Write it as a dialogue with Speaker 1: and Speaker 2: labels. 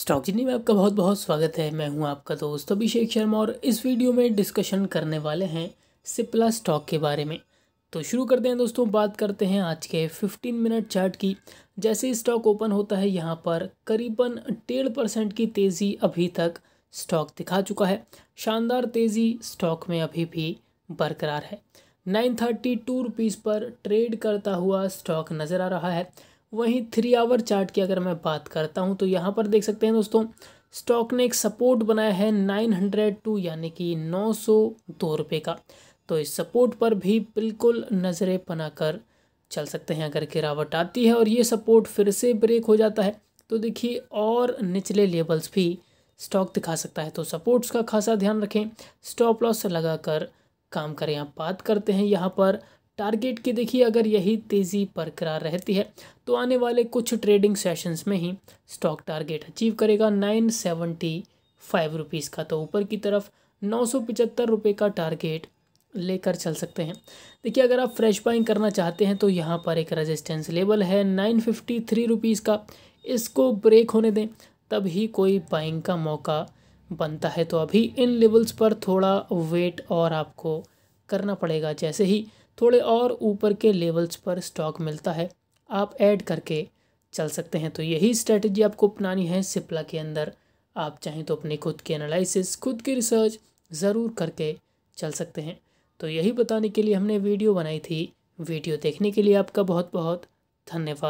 Speaker 1: stock जिन्नी में आपका बहुत बहुत स्वागत है मैं हूं आपका दोस्त अभिषेक शर्मा और इस वीडियो में डिस्कशन करने वाले हैं सिप्ला स्टॉक के बारे में तो शुरू करते हैं दोस्तों बात करते हैं आज के 15 मिनट चार्ट की जैसे ही स्टॉक ओपन होता है यहाँ पर करीबन डेढ़ परसेंट की तेज़ी अभी तक स्टॉक दिखा चुका है शानदार तेज़ी स्टॉक में अभी भी बरकरार है नाइन थर्टी टू रुपीज़ पर ट्रेड करता हुआ स्टॉक नज़र आ रहा है वहीं थ्री आवर चार्ट की अगर मैं बात करता हूँ तो यहाँ पर देख सकते हैं दोस्तों स्टॉक ने एक सपोर्ट बनाया है नाइन हंड्रेड टू यानी कि नौ सौ दो रुपये का तो इस सपोर्ट पर भी बिल्कुल नज़रें बनाकर चल सकते हैं अगर गिरावट आती है और ये सपोर्ट फिर से ब्रेक हो जाता है तो देखिए और निचले लेवल्स भी स्टॉक दिखा सकता है तो सपोर्ट्स का खासा ध्यान रखें स्टॉप लॉस लगाकर काम करें आप बात करते हैं यहाँ पर टारगेट की देखिए अगर यही तेज़ी बरकरार रहती है तो आने वाले कुछ ट्रेडिंग सेशंस में ही स्टॉक टारगेट अचीव करेगा नाइन सेवेंटी फाइव रुपीज़ का तो ऊपर की तरफ नौ सौ पचहत्तर रुपये का टारगेट लेकर चल सकते हैं देखिए अगर आप फ्रेश बाइंग करना चाहते हैं तो यहाँ पर एक रेजिस्टेंस लेवल है नाइन फिफ्टी थ्री रुपीज़ का इसको ब्रेक होने दें तब ही कोई बाइंग का मौका बनता है तो अभी इन लेवल्स पर थोड़ा वेट और आपको करना पड़ेगा जैसे ही थोड़े और ऊपर के लेवल्स पर स्टॉक मिलता है आप ऐड करके चल सकते हैं तो यही स्ट्रेटजी आपको अपनानी है सिप्ला के अंदर आप चाहें तो अपने खुद के एनालिसिस खुद की रिसर्च ज़रूर करके चल सकते हैं तो यही बताने के लिए हमने वीडियो बनाई थी वीडियो देखने के लिए आपका बहुत बहुत धन्यवाद